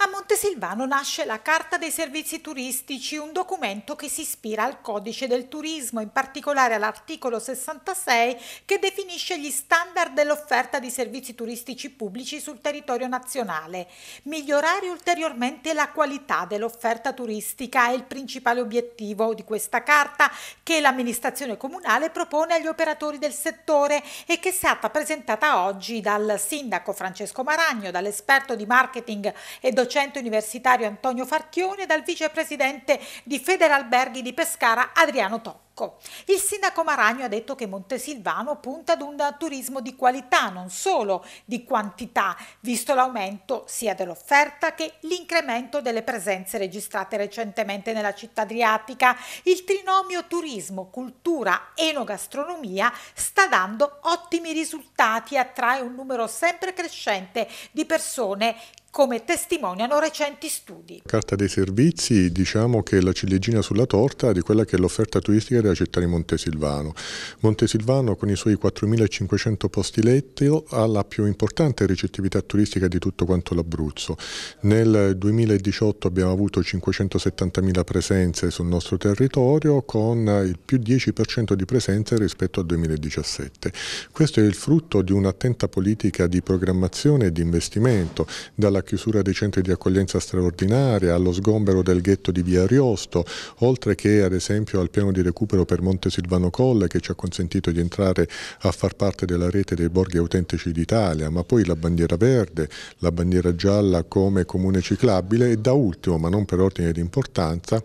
A Montesilvano nasce la Carta dei Servizi Turistici, un documento che si ispira al Codice del Turismo, in particolare all'articolo 66 che definisce gli standard dell'offerta di servizi turistici pubblici sul territorio nazionale. Migliorare ulteriormente la qualità dell'offerta turistica è il principale obiettivo di questa carta che l'amministrazione comunale propone agli operatori del settore e che è stata presentata oggi dal sindaco Francesco Maragno, dall'esperto di marketing e docente docente universitario Antonio Farchione e dal vicepresidente di Federalberghi di Pescara Adriano Tocco. Il sindaco Maragno ha detto che Montesilvano punta ad un turismo di qualità, non solo di quantità, visto l'aumento sia dell'offerta che l'incremento delle presenze registrate recentemente nella città adriatica. Il trinomio turismo, cultura, enogastronomia sta dando ottimi risultati e attrae un numero sempre crescente di persone come testimoniano recenti studi. Carta dei servizi diciamo che la ciliegina sulla torta di quella che è l'offerta turistica della città di Montesilvano. Montesilvano con i suoi 4.500 posti letto ha la più importante ricettività turistica di tutto quanto l'Abruzzo. Nel 2018 abbiamo avuto 570.000 presenze sul nostro territorio con il più 10% di presenze rispetto al 2017. Questo è il frutto di un'attenta politica di programmazione e di investimento dalla chiusura dei centri di accoglienza straordinaria, allo sgombero del ghetto di Via Ariosto, oltre che ad esempio al piano di recupero per Monte Silvano Colle che ci ha consentito di entrare a far parte della rete dei borghi autentici d'Italia, ma poi la bandiera verde, la bandiera gialla come comune ciclabile e da ultimo, ma non per ordine di importanza,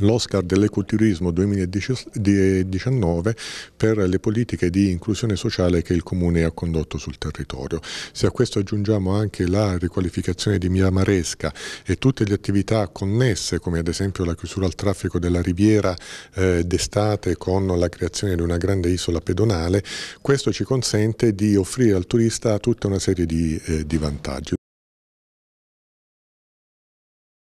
l'Oscar dell'ecoturismo 2019 per le politiche di inclusione sociale che il Comune ha condotto sul territorio. Se a questo aggiungiamo anche la riqualificazione di Mia Maresca e tutte le attività connesse come ad esempio la chiusura al traffico della riviera eh, d'estate con la creazione di una grande isola pedonale, questo ci consente di offrire al turista tutta una serie di, eh, di vantaggi.